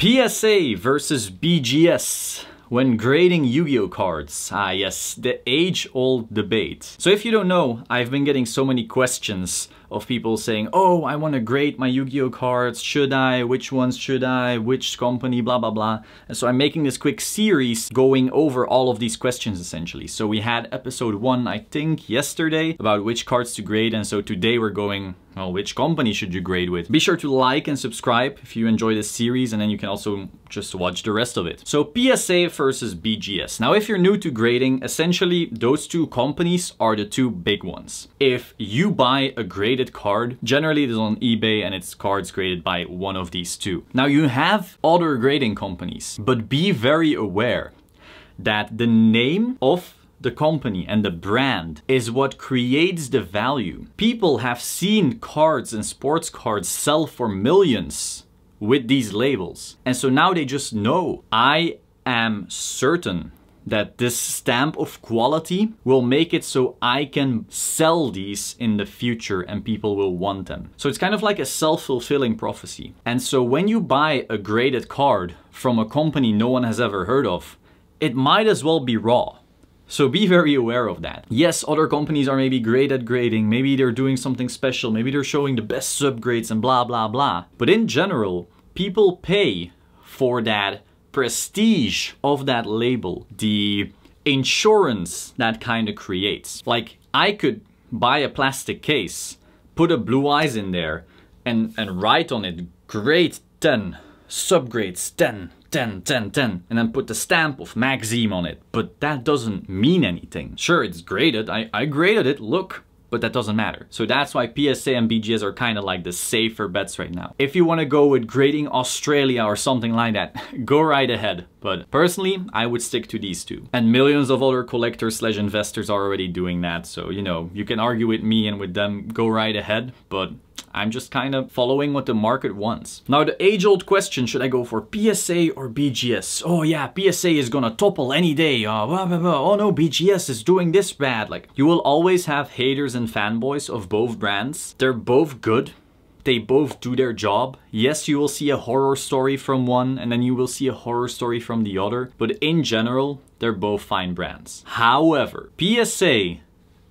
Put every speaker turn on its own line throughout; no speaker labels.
PSA versus BGS when grading Yu-Gi-Oh cards. Ah yes, the age-old debate. So if you don't know, I've been getting so many questions of people saying, oh, I want to grade my Yu-Gi-Oh cards, should I, which ones should I, which company, blah, blah, blah. And so I'm making this quick series going over all of these questions essentially. So we had episode one, I think, yesterday about which cards to grade. And so today we're going well, which company should you grade with? Be sure to like and subscribe if you enjoy this series and then you can also just watch the rest of it. So PSA versus BGS. Now, if you're new to grading, essentially those two companies are the two big ones. If you buy a graded card, generally it is on eBay and it's cards graded by one of these two. Now you have other grading companies, but be very aware that the name of the company and the brand is what creates the value. People have seen cards and sports cards sell for millions with these labels. And so now they just know, I am certain that this stamp of quality will make it so I can sell these in the future and people will want them. So it's kind of like a self-fulfilling prophecy. And so when you buy a graded card from a company no one has ever heard of, it might as well be raw so be very aware of that. Yes, other companies are maybe great at grading, maybe they're doing something special, maybe they're showing the best subgrades and blah, blah, blah. But in general, people pay for that prestige of that label, the insurance that kind of creates. Like I could buy a plastic case, put a blue eyes in there and, and write on it, "Great 10 subgrades 10, 10, 10, 10, and then put the stamp of Maxime on it. But that doesn't mean anything. Sure, it's graded, I, I graded it, look, but that doesn't matter. So that's why PSA and BGS are kind of like the safer bets right now. If you want to go with grading Australia or something like that, go right ahead. But personally, I would stick to these two. And millions of other collectors slash investors are already doing that. So, you know, you can argue with me and with them, go right ahead. But I'm just kind of following what the market wants. Now the age-old question, should I go for PSA or BGS? Oh yeah, PSA is gonna topple any day. Uh, blah, blah, blah. Oh no, BGS is doing this bad. Like you will always have haters and fanboys of both brands. They're both good. They both do their job. Yes, you will see a horror story from one and then you will see a horror story from the other. But in general, they're both fine brands. However, PSA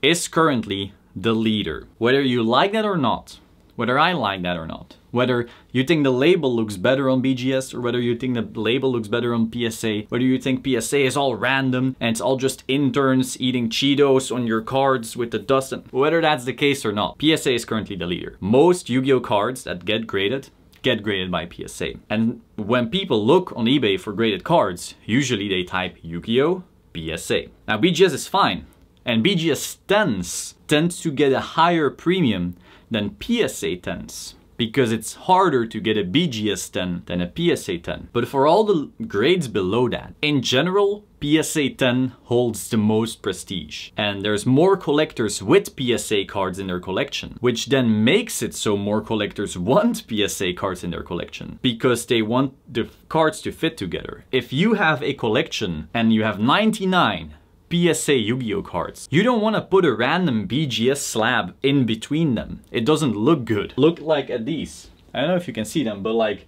is currently the leader. Whether you like that or not, whether I like that or not. Whether you think the label looks better on BGS or whether you think the label looks better on PSA, whether you think PSA is all random and it's all just interns eating Cheetos on your cards with the dust, and whether that's the case or not, PSA is currently the leader. Most Yu-Gi-Oh cards that get graded get graded by PSA. And when people look on eBay for graded cards, usually they type Yu-Gi-Oh! PSA. Now BGS is fine, and BGS 10s tend to get a higher premium than PSA 10s because it's harder to get a BGS 10 than a PSA 10. But for all the grades below that, in general, PSA 10 holds the most prestige. And there's more collectors with PSA cards in their collection, which then makes it so more collectors want PSA cards in their collection because they want the cards to fit together. If you have a collection and you have 99 PSA Yu-Gi-Oh cards. You don't want to put a random BGS slab in between them. It doesn't look good. Look like at these. I don't know if you can see them, but like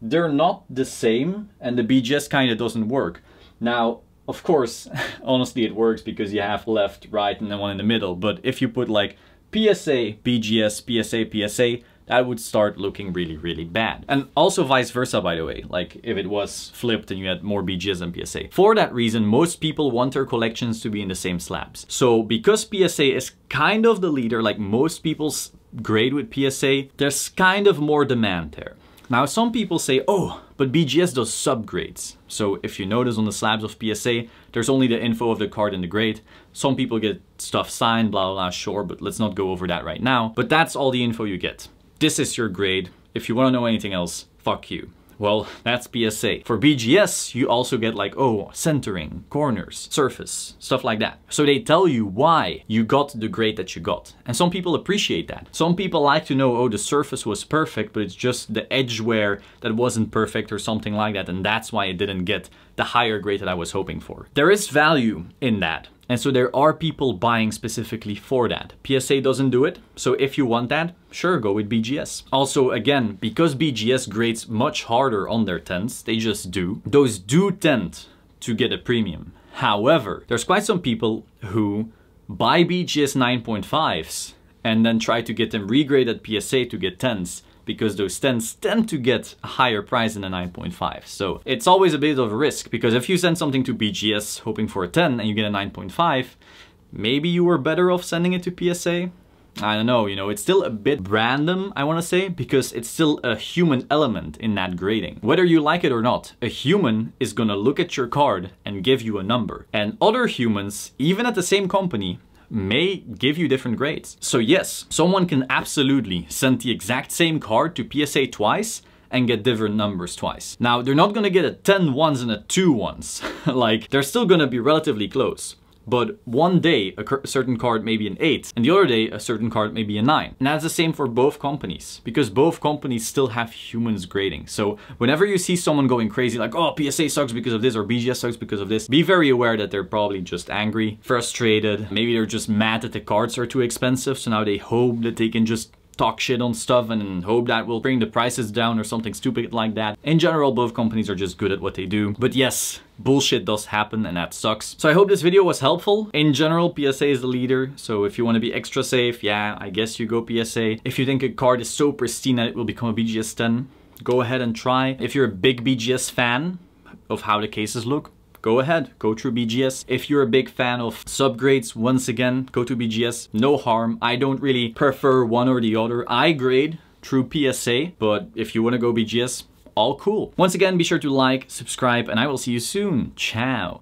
they're not the same and the BGS kind of doesn't work. Now, of course, honestly, it works because you have left, right, and then one in the middle. But if you put like PSA, BGS, PSA, PSA, that would start looking really, really bad. And also vice versa, by the way, like if it was flipped and you had more BGS than PSA. For that reason, most people want their collections to be in the same slabs. So because PSA is kind of the leader, like most people's grade with PSA, there's kind of more demand there. Now, some people say, oh, but BGS does subgrades. So if you notice on the slabs of PSA, there's only the info of the card and the grade. Some people get stuff signed, blah, blah, blah, sure, but let's not go over that right now. But that's all the info you get this is your grade. If you wanna know anything else, fuck you. Well, that's BSA. For BGS, you also get like, oh, centering, corners, surface, stuff like that. So they tell you why you got the grade that you got. And some people appreciate that. Some people like to know, oh, the surface was perfect, but it's just the edge wear that wasn't perfect or something like that. And that's why I didn't get the higher grade that I was hoping for. There is value in that. And so there are people buying specifically for that. PSA doesn't do it. So if you want that, sure, go with BGS. Also, again, because BGS grades much harder on their tents, they just do, those do tend to get a premium. However, there's quite some people who buy BGS 9.5s and then try to get them regraded PSA to get 10s because those 10s tend to get a higher price than a 9.5. So it's always a bit of a risk because if you send something to BGS hoping for a 10 and you get a 9.5, maybe you were better off sending it to PSA. I don't know, you know, it's still a bit random, I wanna say, because it's still a human element in that grading. Whether you like it or not, a human is gonna look at your card and give you a number. And other humans, even at the same company, may give you different grades. So yes, someone can absolutely send the exact same card to PSA twice and get different numbers twice. Now, they're not gonna get a 10 ones and a 2 ones. like, they're still gonna be relatively close but one day a certain card may be an 8 and the other day a certain card may be a 9. And that's the same for both companies because both companies still have humans grading. So whenever you see someone going crazy like, oh, PSA sucks because of this or BGS sucks because of this, be very aware that they're probably just angry, frustrated, maybe they're just mad that the cards are too expensive so now they hope that they can just talk shit on stuff and hope that will bring the prices down or something stupid like that. In general, both companies are just good at what they do. But yes, bullshit does happen and that sucks. So I hope this video was helpful. In general, PSA is the leader. So if you want to be extra safe, yeah, I guess you go PSA. If you think a card is so pristine that it will become a BGS 10, go ahead and try. If you're a big BGS fan of how the cases look, go ahead, go through BGS. If you're a big fan of subgrades, once again, go to BGS, no harm. I don't really prefer one or the other. I grade through PSA, but if you wanna go BGS, all cool. Once again, be sure to like, subscribe, and I will see you soon. Ciao.